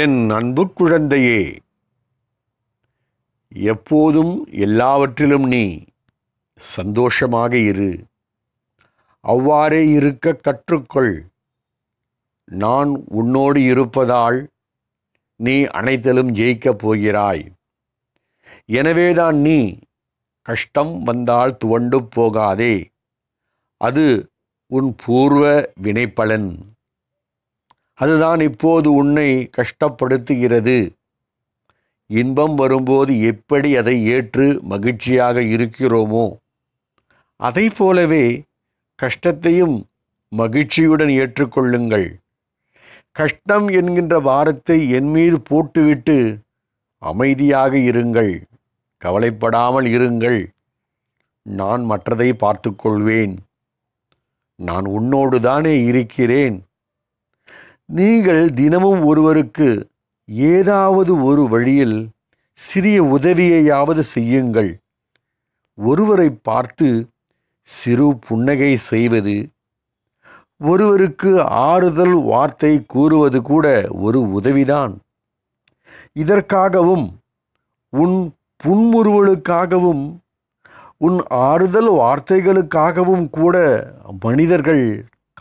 என் அன்பு குழந்தையே எப்போதும் எல்லாவற்றிலும் நீ சந்தோஷமாக இரு அவ்வாறே இருக்க கற்றுக்கொள் நான் உன்னோடு இருப்பதால் நீ அனைத்திலும் ஜெயிக்கப் போகிறாய் எனவேதான் நீ கஷ்டம் வந்தால் துவண்டு போகாதே அது உன் பூர்வ வினைப்பலன் அதுதான் இப்போது உன்னை கஷ்டப்படுத்துகிறது இன்பம் வரும்போது எப்படி அதை ஏற்று மகிழ்ச்சியாக இருக்கிறோமோ அதை போலவே கஷ்டத்தையும் மகிழ்ச்சியுடன் ஏற்றுக்கொள்ளுங்கள் கஷ்டம் என்கின்ற வாரத்தை என் மீது போட்டுவிட்டு அமைதியாக இருங்கள் கவலைப்படாமல் இருங்கள் நான் மற்றதை பார்த்துக்கொள்வேன் நான் உன்னோடு தானே இருக்கிறேன் நீங்கள் தினமும் ஒருவருக்கு ஏதாவது ஒரு வழியில் சிறிய உதவியையாவது செய்யுங்கள் ஒருவரை பார்த்து சிறு புன்னகை செய்வது ஒருவருக்கு ஆறுதல் வார்த்தை கூறுவது கூட ஒரு உதவிதான் இதற்காகவும் உன் புன்முறுவலுக்காகவும் உன் ஆறுதல் வார்த்தைகளுக்காகவும் கூட மனிதர்கள்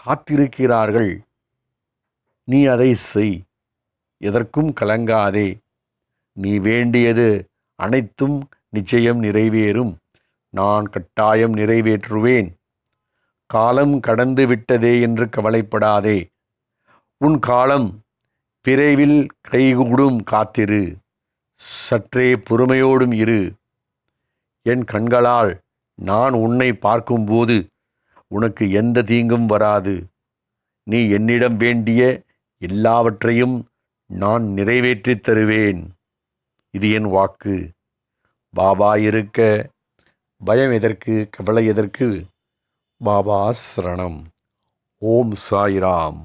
காத்திருக்கிறார்கள் நீ அதை செய் எதற்கும் கலங்காதே நீ வேண்டியது அனைத்தும் நிச்சயம் நிறைவேறும் நான் கட்டாயம் நிறைவேற்றுவேன் காலம் கடந்து விட்டதே என்று கவலைப்படாதே உன் காலம் விரைவில் கைகூடும் காத்திரு சற்றே பொறுமையோடும் இரு என் கண்களால் நான் உன்னை பார்க்கும்போது உனக்கு எந்த தீங்கும் வராது நீ என்னிடம் வேண்டிய எல்லாவற்றையும் நான் நிறைவேற்றித் தருவேன் இது என் வாக்கு பாபா இருக்க பயம் எதற்கு கவலை எதற்கு பாபா சரணம் ஓம் சாய்ராம்